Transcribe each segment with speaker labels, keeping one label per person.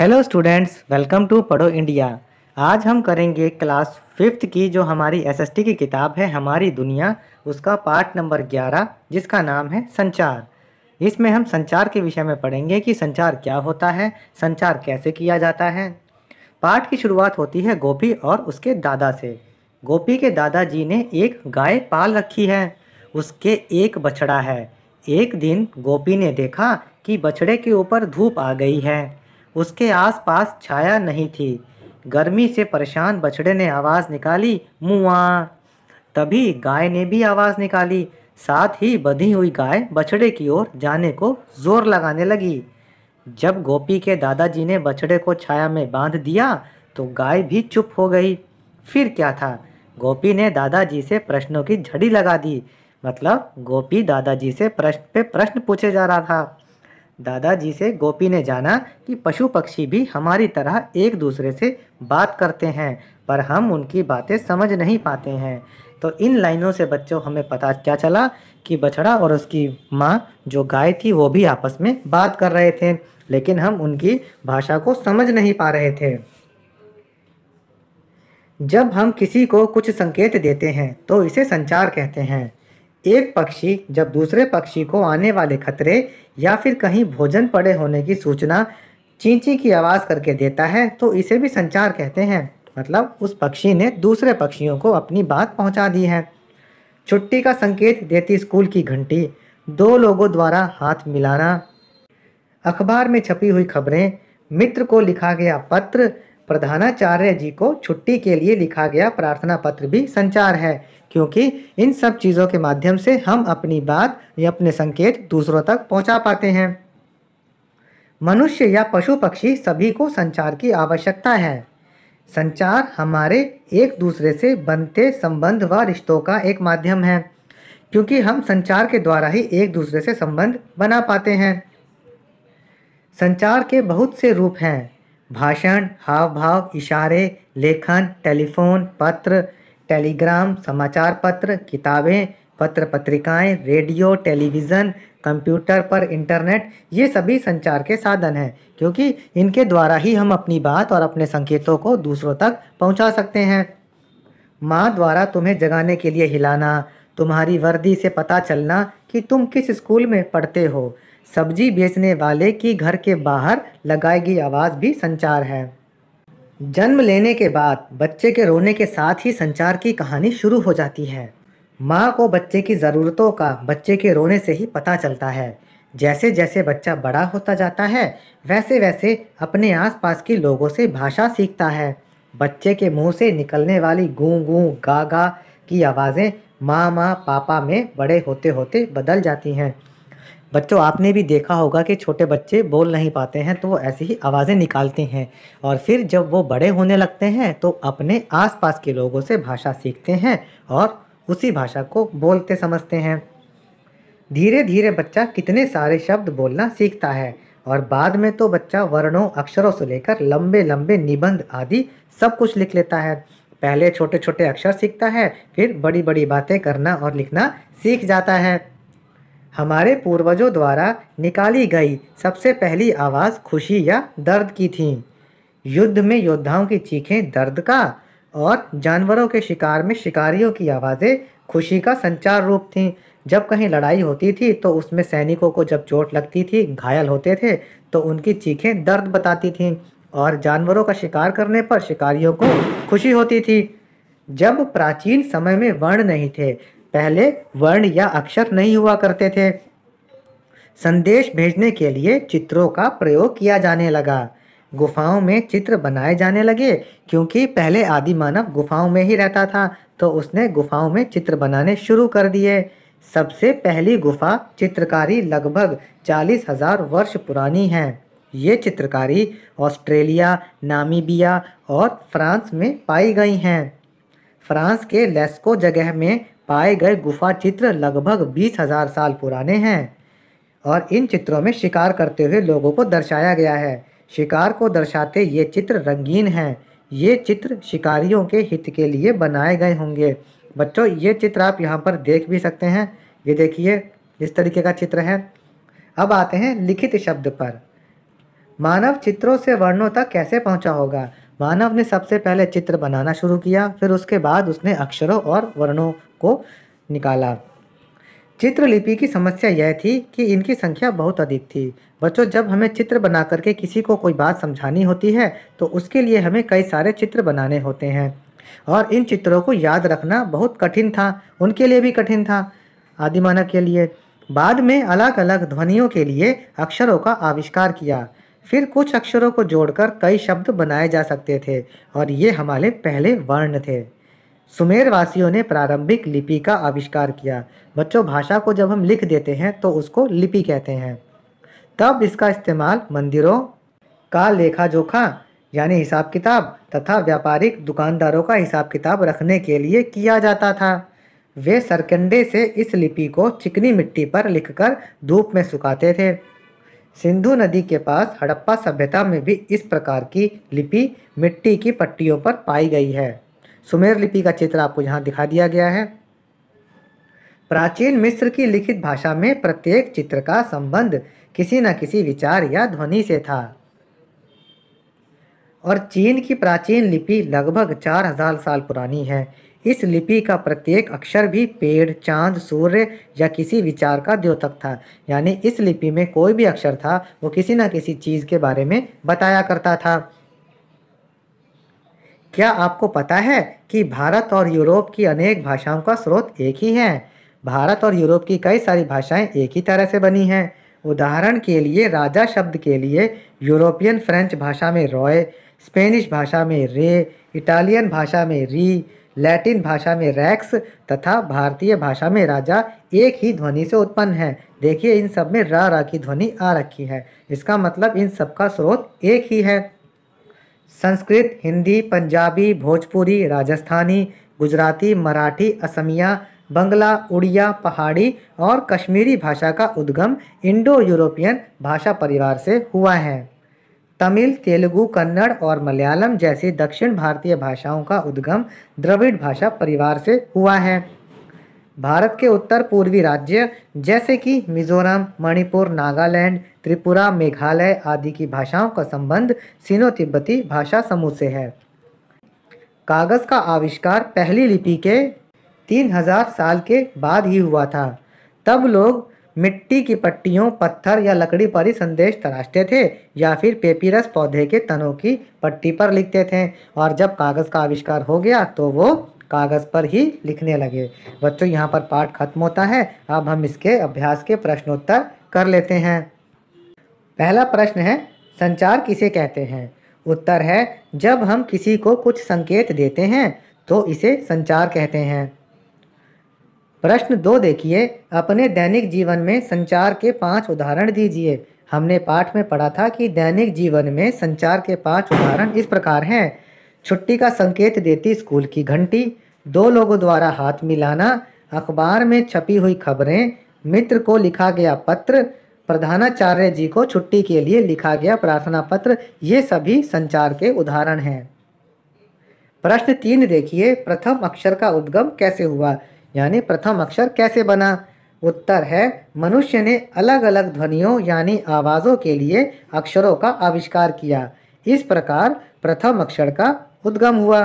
Speaker 1: hello students welcome to Padho India आज हम करेंगे क्लास फिफ्थ की जो हमारी एसएसटी की किताब है हमारी दुनिया उसका पार्ट नंबर ग्यारह जिसका नाम है संचार इसमें हम संचार के विषय में पढ़ेंगे कि संचार क्या होता है संचार कैसे किया जाता है पाठ की शुरुआत होती है गोपी और उसके दादा से गोपी के दादाजी ने एक गाय पाल रखी है उसके एक बछड़ा है एक दिन गोपी ने देखा कि बछड़े के ऊपर धूप आ गई है उसके आसपास छाया नहीं थी गर्मी से परेशान बछड़े ने आवाज़ निकाली मुआ तभी गाय ने भी आवाज़ निकाली साथ ही बधी हुई गाय बछड़े की ओर जाने को जोर लगाने लगी जब गोपी के दादाजी ने बछड़े को छाया में बांध दिया तो गाय भी चुप हो गई फिर क्या था गोपी ने दादाजी से प्रश्नों की झड़ी लगा दी मतलब गोपी दादाजी से प्रश्न पे प्रश्न पूछे जा रहा था दादाजी से गोपी ने जाना कि पशु पक्षी भी हमारी तरह एक दूसरे से बात करते हैं पर हम उनकी बातें समझ नहीं पाते हैं तो इन लाइनों से बच्चों हमें पता क्या चला कि बछड़ा और उसकी माँ जो गाय थी वो भी आपस में बात कर रहे थे लेकिन हम उनकी भाषा को समझ नहीं पा रहे थे जब हम किसी को कुछ संकेत देते हैं तो इसे संचार कहते हैं एक पक्षी जब दूसरे पक्षी को आने वाले खतरे या फिर कहीं भोजन पड़े होने की सूचना चींची की आवाज़ करके देता है तो इसे भी संचार कहते हैं मतलब उस पक्षी ने दूसरे पक्षियों को अपनी बात पहुंचा दी है छुट्टी का संकेत देती स्कूल की घंटी दो लोगों द्वारा हाथ मिलाना अखबार में छपी हुई खबरें मित्र को लिखा गया पत्र प्रधानाचार्य जी को छुट्टी के लिए लिखा गया प्रार्थना पत्र भी संचार है क्योंकि इन सब चीज़ों के माध्यम से हम अपनी बात या अपने संकेत दूसरों तक पहुंचा पाते हैं मनुष्य या पशु पक्षी सभी को संचार की आवश्यकता है संचार हमारे एक दूसरे से बनते संबंध व रिश्तों का एक माध्यम है क्योंकि हम संचार के द्वारा ही एक दूसरे से संबंध बना पाते हैं संचार के बहुत से रूप हैं भाषण हाव भाव इशारे लेखन टेलीफोन पत्र टेलीग्राम समाचार पत्र किताबें पत्र पत्रिकाएं रेडियो टेलीविज़न कंप्यूटर पर इंटरनेट ये सभी संचार के साधन हैं क्योंकि इनके द्वारा ही हम अपनी बात और अपने संकेतों को दूसरों तक पहुंचा सकते हैं माँ द्वारा तुम्हें जगाने के लिए हिलाना तुम्हारी वर्दी से पता चलना कि तुम किस स्कूल में पढ़ते हो सब्जी बेचने वाले की घर के बाहर लगाई गई आवाज़ भी संचार है जन्म लेने के बाद बच्चे के रोने के साथ ही संचार की कहानी शुरू हो जाती है माँ को बच्चे की ज़रूरतों का बच्चे के रोने से ही पता चलता है जैसे जैसे बच्चा बड़ा होता जाता है वैसे वैसे अपने आसपास के लोगों से भाषा सीखता है बच्चे के मुंह से निकलने वाली गूँ गूँ गा गा की आवाज़ें माँ माँ पापा में बड़े होते होते बदल जाती हैं बच्चों आपने भी देखा होगा कि छोटे बच्चे बोल नहीं पाते हैं तो वो ऐसी ही आवाज़ें निकालते हैं और फिर जब वो बड़े होने लगते हैं तो अपने आसपास के लोगों से भाषा सीखते हैं और उसी भाषा को बोलते समझते हैं धीरे धीरे बच्चा कितने सारे शब्द बोलना सीखता है और बाद में तो बच्चा वर्णों अक्षरों से लेकर लंबे लंबे निबंध आदि सब कुछ लिख लेता है पहले छोटे छोटे अक्षर सीखता है फिर बड़ी बड़ी बातें करना और लिखना सीख जाता है हमारे पूर्वजों द्वारा निकाली गई सबसे पहली आवाज़ खुशी या दर्द की थी युद्ध में योद्धाओं की चीखें दर्द का और जानवरों के शिकार में शिकारियों की आवाज़ें खुशी का संचार रूप थीं जब कहीं लड़ाई होती थी तो उसमें सैनिकों को जब चोट लगती थी घायल होते थे तो उनकी चीखें दर्द बताती थीं और जानवरों का शिकार करने पर शिकारियों को खुशी होती थी जब प्राचीन समय में वर्ण नहीं थे पहले वर्ण या अक्षर नहीं हुआ करते थे संदेश भेजने के लिए चित्रों का प्रयोग किया जाने लगा गुफाओं में चित्र बनाए जाने लगे क्योंकि पहले आदि मानव गुफाओं में ही रहता था तो उसने गुफाओं में चित्र बनाने शुरू कर दिए सबसे पहली गुफा चित्रकारी लगभग चालीस हजार वर्ष पुरानी है ये चित्रकारी ऑस्ट्रेलिया नामीबिया और फ्रांस में पाई गई हैं फ्रांस के लेस्को जगह में पाए गए गुफा चित्र लगभग बीस हजार साल पुराने हैं और इन चित्रों में शिकार करते हुए लोगों को दर्शाया गया है शिकार को दर्शाते ये चित्र रंगीन हैं ये चित्र शिकारियों के हित के लिए बनाए गए होंगे बच्चों ये चित्र आप यहाँ पर देख भी सकते हैं ये देखिए इस तरीके का चित्र है अब आते हैं लिखित शब्द पर मानव चित्रों से वर्णों तक कैसे पहुँचा होगा मानव ने सबसे पहले चित्र बनाना शुरू किया फिर उसके बाद उसने अक्षरों और वर्णों को निकाला चित्रलिपि की समस्या यह थी कि इनकी संख्या बहुत अधिक थी बच्चों जब हमें चित्र बना करके किसी को कोई बात समझानी होती है तो उसके लिए हमें कई सारे चित्र बनाने होते हैं और इन चित्रों को याद रखना बहुत कठिन था उनके लिए भी कठिन था आदि के लिए बाद में अलग अलग ध्वनियों के लिए अक्षरों का आविष्कार किया फिर कुछ अक्षरों को जोड़कर कई शब्द बनाए जा सकते थे और ये हमारे पहले वर्ण थे सुमेर वासियों ने प्रारंभिक लिपि का आविष्कार किया बच्चों भाषा को जब हम लिख देते हैं तो उसको लिपि कहते हैं तब इसका इस्तेमाल मंदिरों का लेखा जोखा यानी हिसाब किताब तथा व्यापारिक दुकानदारों का हिसाब किताब रखने के लिए किया जाता था वे सरकंडे से इस लिपि को चिकनी मिट्टी पर लिखकर धूप में सुखाते थे सिंधु नदी के पास हड़प्पा सभ्यता में भी इस प्रकार की लिपि मिट्टी की पट्टियों पर पाई गई है सुमेर लिपि का चित्र आपको यहाँ दिखा दिया गया है प्राचीन मिस्र की लिखित भाषा में प्रत्येक चित्र का संबंध किसी न किसी विचार या ध्वनि से था और चीन की प्राचीन लिपि लगभग चार हजार साल पुरानी है इस लिपि का प्रत्येक अक्षर भी पेड़ चांद सूर्य या किसी विचार का द्योतक था यानी इस लिपि में कोई भी अक्षर था वो किसी न किसी चीज़ के बारे में बताया करता था क्या आपको पता है कि भारत और यूरोप की अनेक भाषाओं का स्रोत एक ही है भारत और यूरोप की कई सारी भाषाएं एक ही तरह से बनी हैं उदाहरण के लिए राजा शब्द के लिए यूरोपियन फ्रेंच भाषा में रॉय स्पेनिश भाषा में रे इटालियन भाषा में री लैटिन भाषा में रैक्स तथा भारतीय भाषा में राजा एक ही ध्वनि से उत्पन्न है देखिए इन सब में रा रा की ध्वनि आ रखी है इसका मतलब इन सब का स्रोत एक ही है संस्कृत हिंदी पंजाबी भोजपुरी राजस्थानी गुजराती मराठी असमिया बंगला उड़िया पहाड़ी और कश्मीरी भाषा का उद्गम इंडो यूरोपियन भाषा परिवार से हुआ है तमिल तेलुगु कन्नड़ और मलयालम जैसी दक्षिण भारतीय भाषाओं का उद्गम द्रविड़ भाषा परिवार से हुआ है भारत के उत्तर पूर्वी राज्य जैसे कि मिजोरम मणिपुर नागालैंड त्रिपुरा मेघालय आदि की भाषाओं का संबंध सिनो तिब्बती भाषा समूह से है कागज़ का आविष्कार पहली लिपि के 3000 साल के बाद ही हुआ था तब लोग मिट्टी की पट्टियों पत्थर या लकड़ी पर ही संदेश तराशते थे या फिर पेपीरस पौधे के तनों की पट्टी पर लिखते थे और जब कागज़ का आविष्कार हो गया तो वो कागज़ पर ही लिखने लगे बच्चों यहाँ पर पाठ खत्म होता है अब हम इसके अभ्यास के प्रश्नोत्तर कर लेते हैं पहला प्रश्न है संचार किसे कहते हैं उत्तर है जब हम किसी को कुछ संकेत देते हैं तो इसे संचार कहते हैं प्रश्न दो देखिए अपने दैनिक जीवन में संचार के पांच उदाहरण दीजिए हमने पाठ में पढ़ा था कि दैनिक जीवन में संचार के पांच उदाहरण इस प्रकार हैं छुट्टी का संकेत देती स्कूल की घंटी दो लोगों द्वारा हाथ मिलाना अखबार में छपी हुई खबरें मित्र को लिखा गया पत्र प्रधानाचार्य जी को छुट्टी के लिए लिखा गया प्रार्थना पत्र ये सभी संचार के उदाहरण हैं प्रश्न तीन देखिए प्रथम अक्षर का उद्गम कैसे हुआ यानी प्रथम अक्षर कैसे बना उत्तर है मनुष्य ने अलग अलग ध्वनियों यानी आवाज़ों के लिए अक्षरों का आविष्कार किया इस प्रकार प्रथम अक्षर का उद्गम हुआ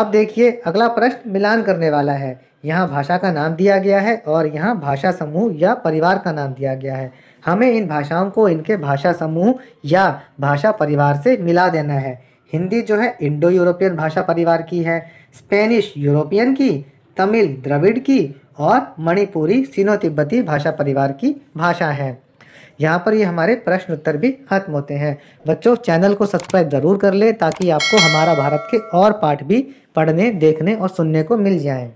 Speaker 1: अब देखिए अगला प्रश्न मिलान करने वाला है यहाँ भाषा का नाम दिया गया है और यहाँ भाषा समूह या परिवार का नाम दिया गया है हमें इन भाषाओं को इनके भाषा समूह या भाषा परिवार से मिला देना है हिंदी जो है इंडो यूरोपियन भाषा परिवार की है स्पेनिश यूरोपियन की तमिल द्रविड़ की और मणिपुरी सिनो तिब्बती भाषा परिवार की भाषा है यहाँ पर ये हमारे प्रश्न उत्तर भी खत्म होते हैं बच्चों चैनल को सब्सक्राइब ज़रूर कर ले ताकि आपको हमारा भारत के और पाठ भी पढ़ने देखने और सुनने को मिल जाए